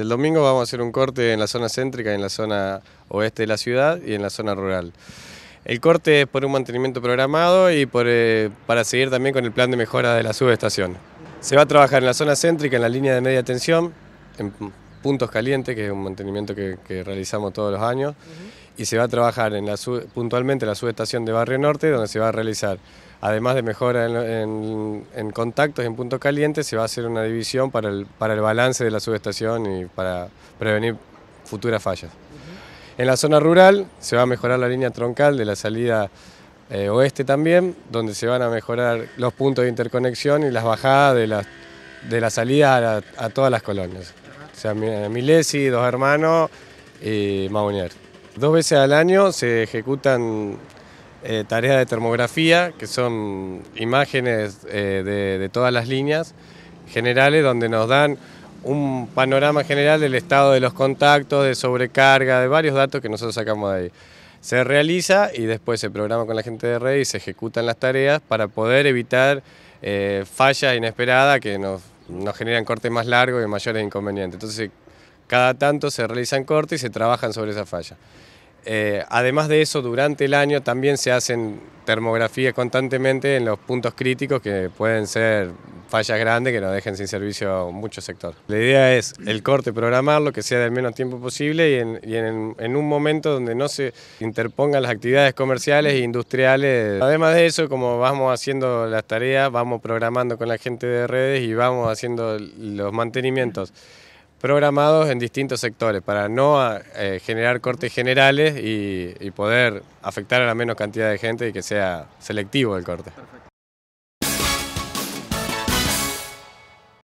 El domingo vamos a hacer un corte en la zona céntrica, en la zona oeste de la ciudad y en la zona rural. El corte es por un mantenimiento programado y eh, para seguir también con el plan de mejora de la subestación. Se va a trabajar en la zona céntrica, en la línea de media tensión, en puntos calientes, que es un mantenimiento que, realizamos todos los años y se va a trabajar en la puntualmente en la subestación de Barrio Norte, donde se va a realizar, además de mejora en, en, y contactos en puntos calientes, se va a hacer una división para el, para el balance de la subestación y para prevenir futuras fallas. En la zona rural se va a mejorar la línea troncal de la salida eh, oeste también, donde se van a mejorar los puntos de interconexión y las bajadas de las de la salida a, todas las colonias. O sea, Milesi, Dos Hermanos y Maunier. Dos veces al año se ejecutan eh, tareas de termografía, que son imágenes eh, de, todas las líneas generales, donde nos dan un panorama general del estado de los contactos, de sobrecarga, de varios datos que nosotros sacamos de ahí. Se realiza y después se programa con la gente de red y se ejecutan las tareas para poder evitar eh, fallas inesperadas que nos, generan cortes más largos y mayores inconvenientes. Entonces cada tanto se realizan cortes y se trabajan sobre esa falla. Eh, además de eso, durante el año también se hacen termografías constantemente en los puntos críticos que pueden ser fallas grandes que nos dejen sin servicio a mucho sector. La idea es el corte, programarlo, que sea del menos tiempo posible y, en, en, un momento donde no se interpongan las actividades comerciales e industriales. Además de eso, como vamos haciendo las tareas, vamos programando con la gente de redes y vamos haciendo los mantenimientos programados en distintos sectores para no eh, generar cortes generales y, poder afectar a la menos cantidad de gente y que sea selectivo el corte.